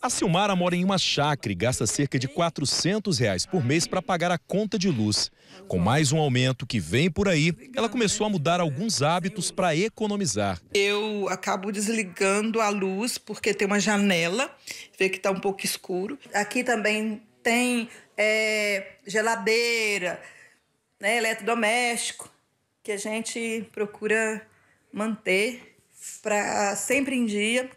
A Silmara mora em uma chácara e gasta cerca de 400 reais por mês para pagar a conta de luz. Com mais um aumento que vem por aí, ela começou a mudar alguns hábitos para economizar. Eu acabo desligando a luz porque tem uma janela, vê que está um pouco escuro. Aqui também tem é, geladeira, né, eletrodoméstico, que a gente procura manter para sempre em dia,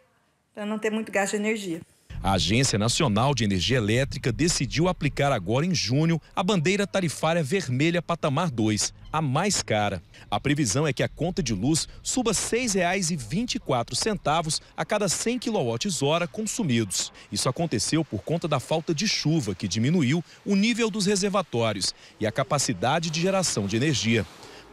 para não ter muito gasto de energia. A Agência Nacional de Energia Elétrica decidiu aplicar agora em junho a bandeira tarifária vermelha patamar 2, a mais cara. A previsão é que a conta de luz suba R$ 6,24 a cada 100 kWh consumidos. Isso aconteceu por conta da falta de chuva, que diminuiu o nível dos reservatórios e a capacidade de geração de energia.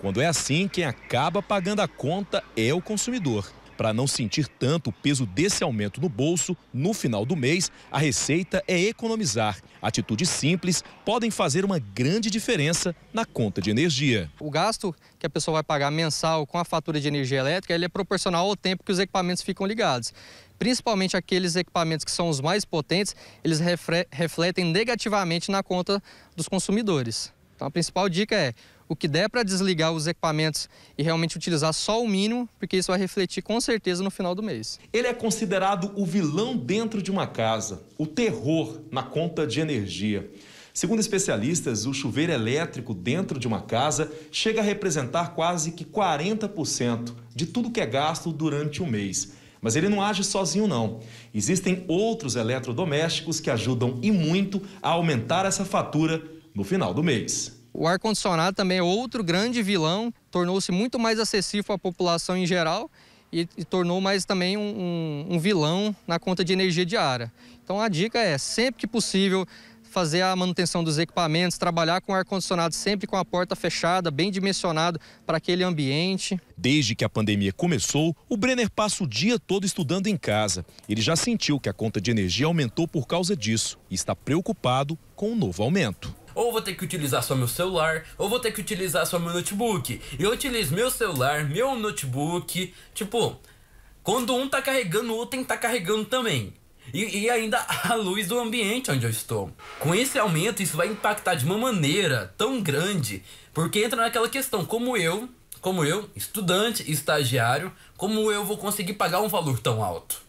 Quando é assim, quem acaba pagando a conta é o consumidor. Para não sentir tanto o peso desse aumento no bolso, no final do mês, a receita é economizar. Atitudes simples podem fazer uma grande diferença na conta de energia. O gasto que a pessoa vai pagar mensal com a fatura de energia elétrica, ele é proporcional ao tempo que os equipamentos ficam ligados principalmente aqueles equipamentos que são os mais potentes, eles refletem negativamente na conta dos consumidores. Então a principal dica é o que der para desligar os equipamentos e realmente utilizar só o mínimo, porque isso vai refletir com certeza no final do mês. Ele é considerado o vilão dentro de uma casa, o terror na conta de energia. Segundo especialistas, o chuveiro elétrico dentro de uma casa chega a representar quase que 40% de tudo que é gasto durante o mês. Mas ele não age sozinho, não. Existem outros eletrodomésticos que ajudam e muito a aumentar essa fatura no final do mês. O ar-condicionado também é outro grande vilão, tornou-se muito mais acessível à população em geral e, e tornou mais também um, um, vilão na conta de energia diária. Então a dica é, sempre que possível, fazer a manutenção dos equipamentos, trabalhar com o ar-condicionado sempre com a porta fechada, bem dimensionado para aquele ambiente. Desde que a pandemia começou, o Brenner passa o dia todo estudando em casa. Ele já sentiu que a conta de energia aumentou por causa disso e está preocupado com o um novo aumento ou vou ter que utilizar só meu celular, ou vou ter que utilizar só meu notebook. Eu utilizo meu celular, meu notebook, tipo, quando um tá carregando, o outro tem que tá carregando também. E, e, ainda a luz do ambiente onde eu estou. Com esse aumento, isso vai impactar de uma maneira tão grande, porque entra naquela questão, como eu, como eu, estudante, estagiário, como eu vou conseguir pagar um valor tão alto?